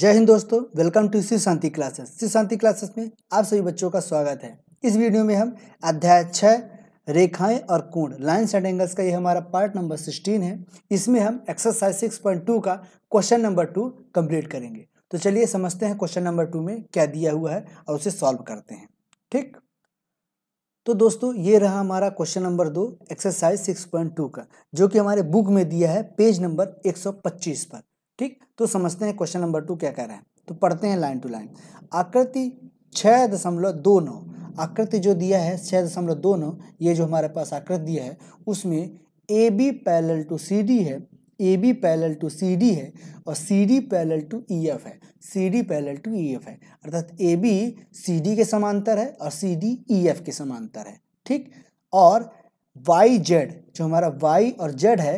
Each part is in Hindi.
जय हिंद दोस्तों welcome to Shri Shanti classes Shri Shanti classes में आप सभी बच्चों का स्वागत है इस वीडियो में हम अध्याय छः रेखाएं और कोण लाइन्स एंड एंगल्स का ये हमारा पार्ट नंबर सिक्सटीन है इसमें हम एक्सरसाइज सिक्स पॉइंट टू का क्वेश्चन नंबर टू कंप्लीट करेंगे तो चलिए समझते हैं क्वेश्चन नंबर टू में क्या दिया हुआ है और उसे सॉल्व करते हैं ठीक तो दोस्तों ये रहा हमारा क्वेश्चन नंबर दो एक्सरसाइज सिक्स पॉइंट टू का जो कि हमारे बुक में दिया है पेज नंबर एक सौ पच्चीस पर ठीक तो समझते हैं क्वेश्चन नंबर टू क्या कह रहा है तो पढ़ते हैं लाइन टू लाइन आकृति छः दशमलव दो नौ आकृति जो दिया है छः दशमलव दो नौ ये जो हमारे पास आकृति दिया है उसमें A B parallel to C D है A B parallel to C D है और C D parallel to E F है C D parallel to E F है अर्थात ए बी सी डी के समांतर है और सी डी ई एफ के समांतर है ठीक और वाई जेड जो हमारा वाई और जेड है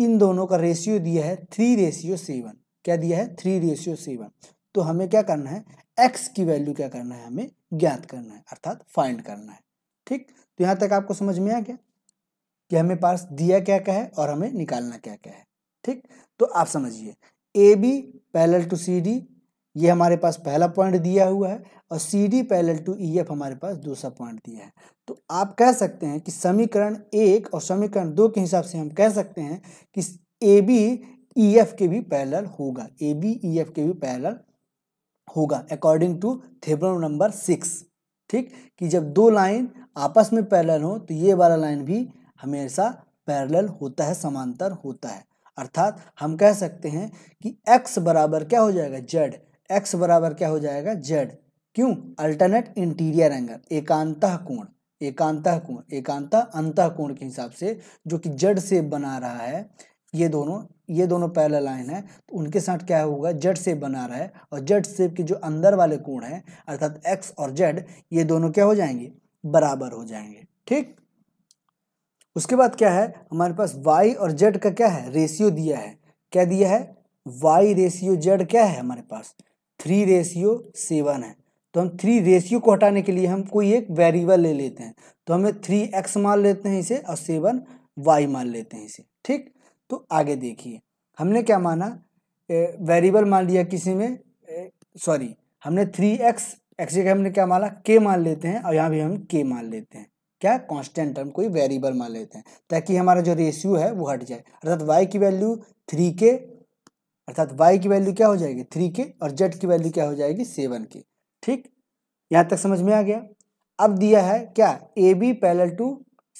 इन दोनों का रेशियो दिया है थ्री रेशियो सेवन क्या दिया है थ्री रेशियो सेवन तो हमें क्या करना है एक्स की वैल्यू क्या करना है हमें ज्ञात करना है अर्थात फाइंड करना है ठीक तो यहाँ तक आपको समझ में आ गया कि हमें पास दिया क्या क्या है और हमें निकालना क्या क्या है ठीक तो आप समझिए A B parallel to C D ये हमारे पास पहला पॉइंट दिया हुआ है और C D parallel to E F हमारे पास दूसरा पॉइंट दिया है तो आप कह सकते हैं कि समीकरण एक और समीकरण दो के हिसाब से हम कह सकते हैं कि ए बी ई एफ के भी पैरल होगा ए बी ई एफ के भी पैरल होगा according to theorem number six ठीक कि जब दो लाइन आपस में पैरल हो तो ये वाला लाइन भी हमेशा पैरल होता है समांतर होता है अर्थात हम कह सकते हैं कि x बराबर क्या हो जाएगा जेड एक्स बराबर क्या हो जाएगा जेड क्यों अल्टरनेट इंटीरियर एंगल एकांत कोण एकांत कोण एकांत अंत कोण के हिसाब से जो कि जड से बना रहा है ये दोनों ये दोनों पैरल लाइन है तो उनके साथ क्या होगा जेड से बना रहा है और जेड सेब के जो अंदर वाले कोण हैं अर्थात एक्स और जेड ये दोनों क्या हो जाएंगे बराबर हो जाएंगे ठीक उसके बाद क्या है हमारे पास वाई और जेड का क्या है रेशियो दिया है क्या दिया है वाई रेशियो जेड क्या है हमारे पास थ्री रेशियो सेवन है तो हम थ्री रेशियो को हटाने के लिए हम कोई एक वेरिएबल ले लेते हैं तो हमें थ्री एक्स मान लेते हैं इसे और सेवन वाई मान लेते हैं इसे ठीक तो आगे देखिए हमने क्या माना वेरिएबल मान लिया किसी में सॉरी हमने थ्री एक्स एक्स जगह हमने क्या माना के मान लेते हैं और यहाँ भी हम के मान लेते हैं क्या कॉन्स्टेंट टर्म कोई वेरिएबल मान लेते हैं ताकि हमारा जो रेशियो है वो हट जाए अर्थात वाई की वैल्यू थ्री के अर्थात वाई की वैल्यू क्या हो जाएगी थ्री के और जेड की वैल्यू क्या हो जाएगी सेवन के ठीक यहाँ तक समझ में आ गया अब दिया है क्या A B parallel to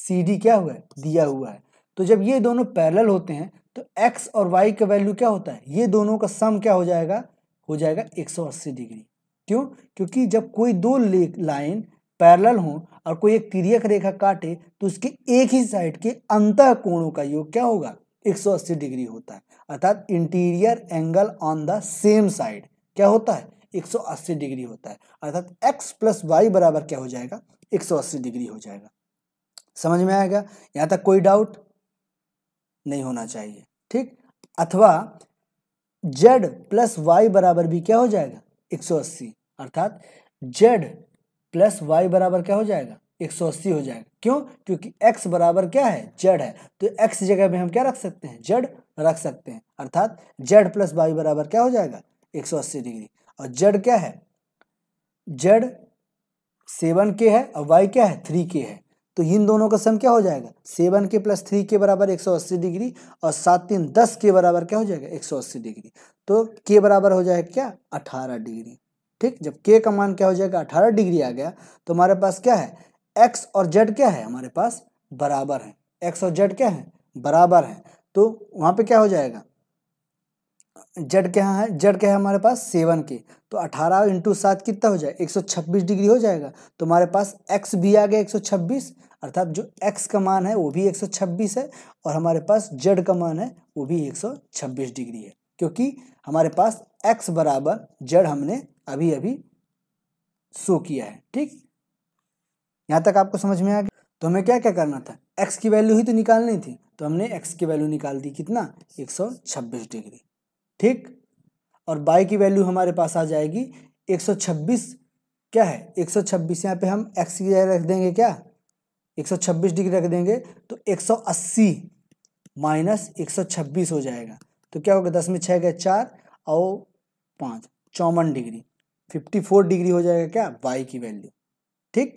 C D क्या हुआ है दिया हुआ है तो जब ये दोनों पैरल होते हैं तो एक्स और वाई का वैल्यू क्या होता है ये दोनों का सम क्या हो जाएगा हो जाएगा अस्सी डिग्री क्यों क्योंकि जब कोई दो लाइन पैरल हो और कोई एक तिरक रेखा काटे तो उसके एक ही साइड के अंत कोणों का योग क्या होगा 180 डिग्री होता है अर्थात interior angle on the same side क्या होता है 180 डिग्री होता है अर्थात x प्लस वाई बराबर क्या हो जाएगा 180 डिग्री हो जाएगा समझ में आएगा यहाँ तक कोई डाउट नहीं होना चाहिए ठीक अथवा z प्लस वाई बराबर भी क्या हो जाएगा 180 अर्थात z प्लस वाई बराबर क्या हो जाएगा एक सौ अस्सी हो जाएगा क्यों क्योंकि x बराबर क्या है जेड है तो x जगह में हम क्या रख सकते हैं जेड रख सकते हैं अर्थात जेड प्लस वाई बराबर क्या हो जाएगा एक सौ अस्सी डिग्री और जेड क्या है जेड सेवन के है और वाई क्या है थ्री के है तो इन दोनों का सम क्या हो जाएगा सेवन के प्लस थ्री के बराबर एक सौ अस्सी डिग्री और सात तीन दस के बराबर क्या हो जाएगा एक सौ अस्सी डिग्री तो के बराबर हो जाएगा क्या अठारह डिग्री ठीक जब के का मान क्या हो जाएगा अठारह डिग्री आ गया तो हमारे पास क्या है एक्स और जेड क्या है हमारे पास बराबर है एक्स और जेड क्या है बराबर है तो वहाँ पे क्या हो जाएगा जेड क्या है जेड क्या है हमारे पास सेवन के तो अठारह इंटू सात कितना हो जाएगा एक सौ छब्बीस डिग्री हो जाएगा तो हमारे पास एक्स भी आ गया एक सौ छब्बीस अर्थात जो एक्स का मान है वो भी एक सौ छब्बीस है और हमारे पास जेड का मान है वो भी एक सौ छब्बीस डिग्री है क्योंकि हमारे पास एक्स बराबर जेड हमने अभी अभी शो किया है ठीक यहाँ तक आपको समझ में आ गया तो हमें क्या क्या करना था एक्स की वैल्यू ही तो निकालनी थी तो हमने एक्स की वैल्यू निकाल दी कितना छब्बीस डिग्री ठीक और बाई की वैल्यू हमारे पास आ जाएगी छब्बीस क्या है 126 यहाँ पे हम एक्स की जगह रख देंगे क्या 126 डिग्री रख देंगे तो 180 माइनस छब्बीस हो जाएगा तो क्या होगा दस में छः गए चार और पाँच चौवन डिग्री 54 डिग्री हो जाएगा क्या बाई की वैल्यू ठीक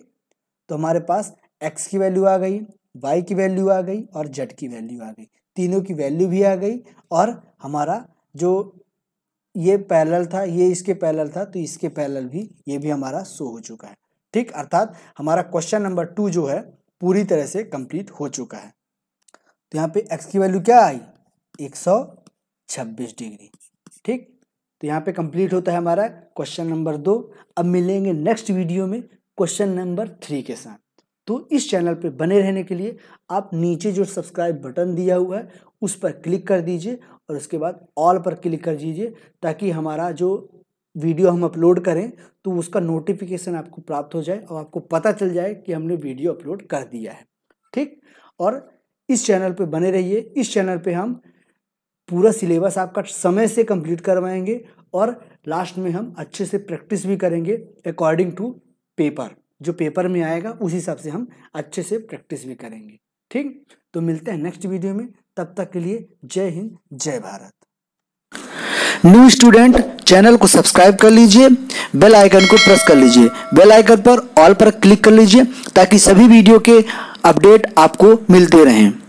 तो हमारे पास एक्स की वैल्यू आ गई वाई की वैल्यू आ गई और जेड की वैल्यू आ गई तीनों की वैल्यू भी आ गई और हमारा जो ये पैरेलल था ये इसके पैरेलल था तो इसके पैरेलल भी ये भी हमारा शो हो चुका है ठीक अर्थात हमारा क्वेश्चन नंबर टू जो है पूरी तरह से कंप्लीट हो चुका है तो यहाँ पे एक्स की वैल्यू क्या आई एक सौ छब्बीस डिग्री ठीक तो यहाँ पे कंप्लीट होता है हमारा क्वेश्चन नंबर दो अब मिलेंगे नेक्स्ट वीडियो में क्वेश्चन नंबर थ्री के साथ तो इस चैनल पर बने रहने के लिए आप नीचे जो सब्सक्राइब बटन दिया हुआ है उस पर क्लिक कर दीजिए और उसके बाद ऑल पर क्लिक कर दीजिए ताकि हमारा जो वीडियो हम अपलोड करें तो उसका नोटिफिकेशन आपको प्राप्त हो जाए और आपको पता चल जाए कि हमने वीडियो अपलोड कर दिया है ठीक और इस चैनल पर बने रहिए इस चैनल पर हम पूरा सिलेबस आपका समय से कंप्लीट करवाएंगे और लास्ट में हम अच्छे से प्रैक्टिस भी करेंगे अकॉर्डिंग टू पेपर जो पेपर में आएगा उस हिसाब से हम अच्छे से प्रैक्टिस भी करेंगे ठीक तो मिलते हैं नेक्स्ट वीडियो में तब तक के लिए जय हिंद जय भारत न्यू स्टूडेंट चैनल को सब्सक्राइब कर लीजिए बेल आइकन को प्रेस कर लीजिए बेल आइकन पर ऑल पर क्लिक कर लीजिए ताकि सभी वीडियो के अपडेट आपको मिलते रहें